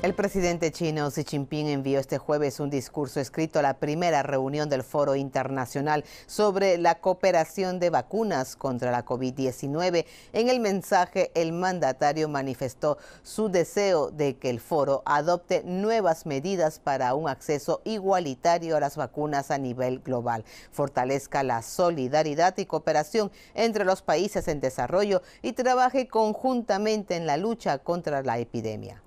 El presidente chino Xi Jinping envió este jueves un discurso escrito a la primera reunión del Foro Internacional sobre la cooperación de vacunas contra la COVID-19. En el mensaje, el mandatario manifestó su deseo de que el foro adopte nuevas medidas para un acceso igualitario a las vacunas a nivel global, fortalezca la solidaridad y cooperación entre los países en desarrollo y trabaje conjuntamente en la lucha contra la epidemia.